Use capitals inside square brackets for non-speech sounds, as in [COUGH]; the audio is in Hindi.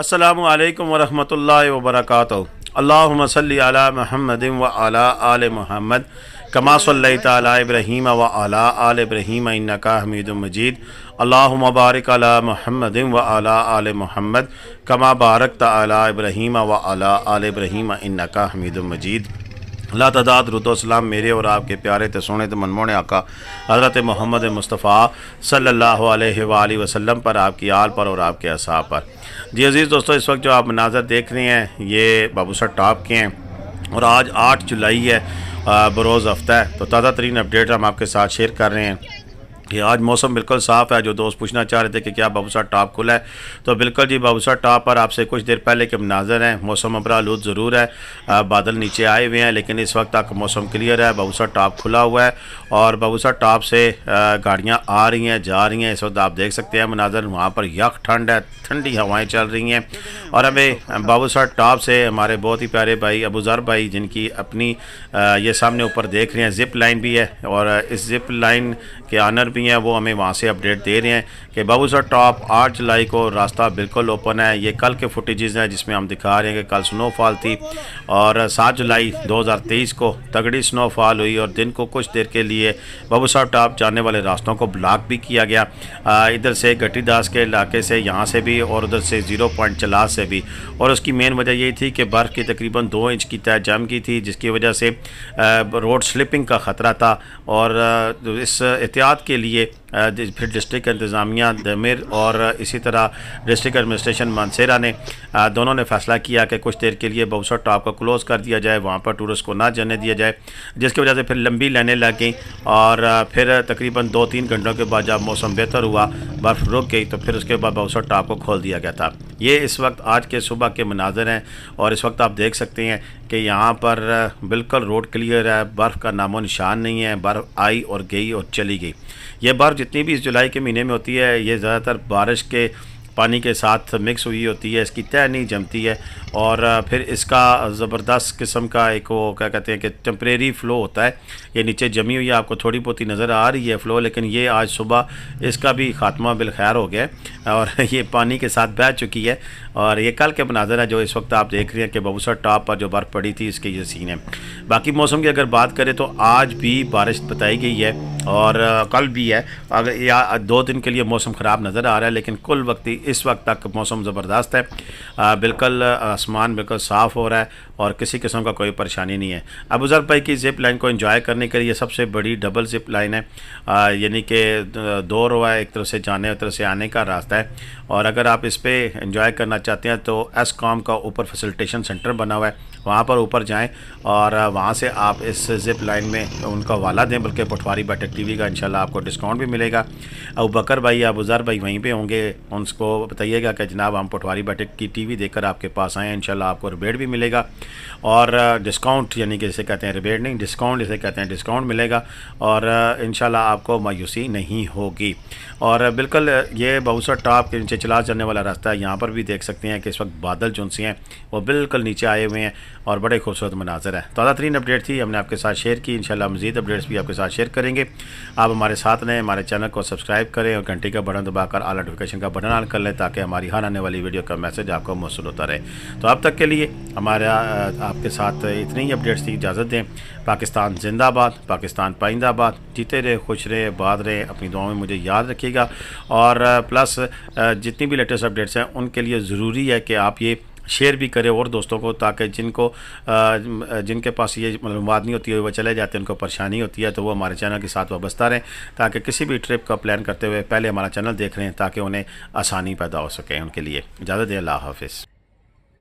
अस्सलाम वालेकुम वरहमतुल्लाहि वबरकातु अल्लाहुम्मा सल्ली अला महमद व अला आल मोहम्मद कमा सल्ली तला इब्राहीम व अला आल इब्राहीम इन्नका हमीद मजीद अल्लाहुम्मा बारिक अला मोहम्मद व अला आल मोहम्मद कमा बारक तला इब्राहीम व अला आल इब्राहीम इन्नका हमीद मजीद लातदाद रुदोसलाम मेरे और आपके प्यारे तो सोने तो मनमोने आका हज़रत मोहम्मद मुस्तफ़ा सल्लल्लाहु अलैहि वसल्लम पर आपकी आल पर और आपके असाब पर जी अज़ीज़ दोस्तों इस वक्त जो आप मनाजर देख रहे हैं ये बाबूसा टॉप के हैं और आज आठ जुलाई है बरोज़ हफ्ता है तो ताज़ा तरीन अपडेट हम आपके साथ शेयर कर रहे हैं कि आज मौसम बिल्कुल साफ़ है जो दोस्त पूछना चाह रहे थे कि क्या बाबूसा टॉप खुला है तो बिल्कुल जी बाबूसा टॉप पर आपसे कुछ देर पहले के मनाजर हैं मौसम लूद ज़रूर है बादल नीचे आए हुए हैं लेकिन इस वक्त तक मौसम क्लियर है बाबूसा टॉप खुला हुआ है और बाबूसा टॉप से गाड़ियाँ आ रही हैं जा रही हैं इस वक्त आप देख सकते हैं मनाजर वहाँ पर यक ठंड है ठंडी हवाएँ चल रही हैं और हमें बाबूसा टॉप से हमारे बहुत ही प्यारे भाई अबूज़र भाई जिनकी अपनी ये सामने ऊपर देख रहे हैं ज़िप लाइन भी है और इस ज़िप लाइन के आनर भी हैं वो हमें वहाँ से अपडेट दे रहे हैं कि बाबू सर टॉप आठ जुलाई को रास्ता बिल्कुल ओपन है ये कल के फुटेज हैं जिसमें हम दिखा रहे हैं कि कल स्नोफॉल थी और सात जुलाई 2023 को तगड़ी स्नोफॉल हुई और दिन को कुछ देर के लिए बाबू साहब टॉप जाने वाले रास्तों को ब्लॉक भी किया गया इधर से गटीदास के इलाके से यहाँ से भी और उधर से ज़ीरो पॉइंट चलास से भी और उसकी मेन वजह यही थी कि बर्फ़ की तकरीबन दो इंच की तय जम की थी जिसकी वजह से रोड स्लिपिंग का ख़तरा था और इस एहतियात के लिए लिए फिर डिस्ट्रिक्ट इंतज़ामिया दमिर और इसी तरह डिस्ट्रिक्ट एडमिनिस्ट्रेशन मानसेरा ने दोनों ने फैसला किया कि कुछ देर के लिए बउसर टॉप को क्लोज़ कर दिया जाए वहाँ पर टूरिस्ट को ना जाने दिया जाए जिसकी वजह से फिर लंबी लाइने लग गई और फिर तकरीबन दो तीन घंटों के बाद जब मौसम बेहतर हुआ बर्फ़ रुक गई तो फिर उसके बाद बउसर टॉप को खोल दिया गया था ये इस वक्त आज के सुबह के मनाजर हैं और इस वक्त आप देख सकते हैं कि यहाँ पर बिल्कुल रोड क्लियर है बर्फ़ का नामो निशान नहीं है बर्फ़ आई और गई और चली गई ये बर्फ़ जितनी भी इस जुलाई के महीने में होती है ये ज़्यादातर बारिश के पानी के साथ मिक्स हुई होती है इसकी तय नहीं जमती है और फिर इसका ज़बरदस्त किस्म का एक वो क्या कहते हैं कि टम्प्रेरी फ़्लो होता है ये नीचे जमी हुई है आपको थोड़ी बहुत ही नज़र आ रही है फ़्लो लेकिन ये आज सुबह इसका भी खात्मा बिलखैर हो गया और [LAUGHS] ये पानी के साथ बह चुकी है और ये कल के मनाजर है जो इस वक्त आप देख रहे हैं कि बबूसर टॉप पर जो बर्फ़ पड़ी थी इसके ये सीन है बाकी मौसम की अगर बात करें तो आज भी बारिश बताई गई है और कल भी है अगर या दो दिन के लिए मौसम ख़राब नज़र आ रहा है लेकिन कुल वक्त इस वक्त तक मौसम ज़बरदस्त है बिल्कुल आसमान बिल्कुल साफ़ हो रहा है और किसी किस्म का कोई परेशानी नहीं है अब उजर भाई की जिप लाइन को इन्जॉय करने के लिए सबसे बड़ी डबल जिप लाइन है यानी कि दो रो है एक तरफ से जाने और तरफ से आने का रास्ता है और अगर आप इस पर इंजॉय करना चाहते हैं तो एस कॉम का ऊपर फैसिलिटेशन सेंटर बना हुआ है वहाँ पर ऊपर जाएँ और वहाँ से आप इस जिप लाइन में उनका वाला दें बल्कि पटवारी बटक टी का इंशाल्लाह आपको डिस्काउंट भी मिलेगा अब बकर भाई या बुज़ार भाई वहीं पर होंगे उनको बताइएगा कि जनाब हम पटवारी बैठक की टी वी देकर आपके पास आएँ इन आपको रिबेट भी मिलेगा और डिस्काउंट यानी कि जिसे कहते हैं रिबेट नहीं डिस्काउंट जिसे कहते हैं डिस्काउंट मिलेगा और इन आपको मायूसी नहीं होगी और बिल्कुल ये बहुसर टॉप के नीचे चला जाने वाला रास्ता है यहाँ पर भी देख सकते हैं कि इस वक्त बादल जो हैं वो बिल्कुल नीचे आए हुए हैं और बड़े खूबसूरत मनाजर हैं ताज़ा तरीन अपडेट थी हमने आपके साथ शेयर की इंशाल्लाह मजीद अपडेट्स भी आपके साथ शेयर करेंगे आप हमारे साथ रहें हमारे चैनल को सब्सक्राइब करें और घंटी का बटन दबाकर आल नोटिफिकेशन का बटन ऑन कर लें ताकि हमारी हर आने वाली वीडियो का मैसेज आपको मौसू होता रहे तो अब तक के लिए हमारा आपके साथ इतनी ही अपडेट्स की इजाज़त दें पाकिस्तान जिंदाबाद पाकिस्तान पाइंदाबाद जीते रहे खुश रहे बाद रहे अपनी दुआओं में मुझे याद रखिएगा और प्लस जितनी भी लेटेस्ट अपडेट्स हैं उनके लिए ज़रूरी है कि आप ये शेयर भी करें और दोस्तों को ताकि जिनको जिनके पास ये मालूमत मतलब नहीं होती है वह चले जाते हैं उनको परेशानी होती है तो वो हमारे चैनल के साथ वाबस्ता रहें ताकि किसी भी ट्रिप का प्लान करते हुए पहले हमारा चैनल देख रहे हैं ताकि उन्हें आसानी पैदा हो सके उनके लिए ज़्यादा देर अल्लाह हाफिज़